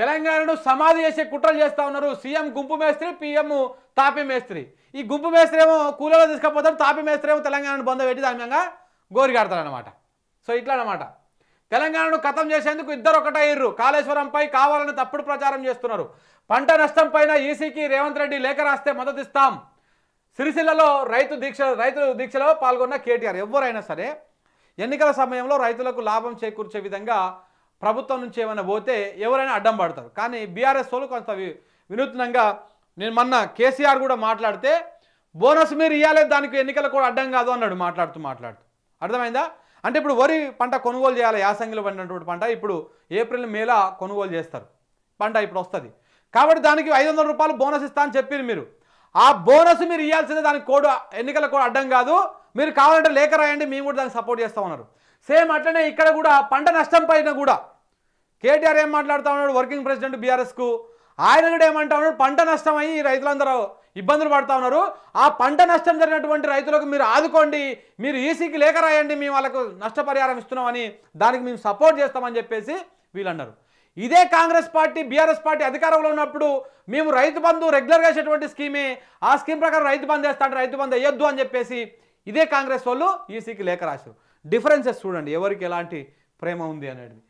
తెలంగాణను సమాధి చేసే కుట్రలు చేస్తా ఉన్నారు సీఎం గుంపు మేస్త్రి పిఎం తాపి మేస్త్రి ఈ గుంపు మేస్త్రి ఏమో కూలలో తీసుకపోతాడు తాపి మేస్త్రి ఏమో తెలంగాణను బొంద పెట్టి దాని మీద గోరి సో ఇట్లా అనమాట తెలంగాణను కథం చేసేందుకు ఇద్దరు ఒకటే ఇర్రు కాళేశ్వరంపై కావాలని తప్పుడు ప్రచారం చేస్తున్నారు పంట నష్టం పైన ఈసీకి రేవంత్ రెడ్డి లేఖ రాస్తే మద్దతు ఇస్తాం సిరిసిల్లలో రైతు దీక్ష రైతు దీక్షలో పాల్గొన్న కేటీఆర్ ఎవరైనా సరే ఎన్నికల సమయంలో రైతులకు లాభం చేకూర్చే విధంగా ప్రభుత్వం నుంచి ఏమైనా పోతే ఎవరైనా అడ్డం పడతారు కానీ బీఆర్ఎస్ వాళ్ళు కొంత వినూత్నంగా నేను మొన్న కేసీఆర్ కూడా మాట్లాడితే బోనస్ మీరు ఇవ్వాలి దానికి ఎన్నికలు కూడా అడ్డం కాదు అన్నాడు మాట్లాడుతూ మాట్లాడుతూ అర్థమైందా అంటే ఇప్పుడు వరి పంట కొనుగోలు చేయాలి యాసంగిలో పడినటువంటి పంట ఇప్పుడు ఏప్రిల్ మేలా కొనుగోలు చేస్తారు పంట ఇప్పుడు వస్తుంది కాబట్టి దానికి ఐదు వందల రూపాయలు బోనస్ ఇస్తా అని చెప్పింది మీరు ఆ బోనస్ మీరు ఇవ్వాల్సిందే దానికి కోడు ఎన్నికల కూడా అడ్డం కాదు మీరు కావాలంటే లేఖ రాయండి మేము కూడా దానికి సపోర్ట్ చేస్తామన్నారు సేమ్ అట్లనే ఇక్కడ కూడా పంట నష్టం పైన కూడా కేటీఆర్ ఏం మాట్లాడుతూ ఉన్నాడు వర్కింగ్ ప్రెసిడెంట్ బీఆర్ఎస్కు ఆయన కూడా ఏమంటా ఉన్నాడు పంట నష్టం అయ్యి రైతులందరూ ఇబ్బందులు పడుతూ ఉన్నారు ఆ పంట నష్టం జరిగినటువంటి రైతులకు మీరు ఆదుకోండి మీరు ఈసీకి e లేఖ రాయండి మేము వాళ్ళకు నష్టపరిహారం ఇస్తున్నామని దానికి మేము సపోర్ట్ చేస్తామని చెప్పేసి వీళ్ళు అన్నారు ఇదే కాంగ్రెస్ పార్టీ బీఆర్ఎస్ పార్టీ అధికారంలో ఉన్నప్పుడు మేము రైతు బంధు రెగ్యులర్గా వేసేటువంటి స్కీమే ఆ స్కీమ్ ప్రకారం రైతు బంధు వేస్తాడు రైతు బంధు వేయొద్దు అని చెప్పేసి ఇదే కాంగ్రెస్ వాళ్ళు ఈసీకి లేఖ రాశారు డిఫరెన్సెస్ చూడండి ఎవరికి ఎలాంటి ప్రేమ ఉంది అనేది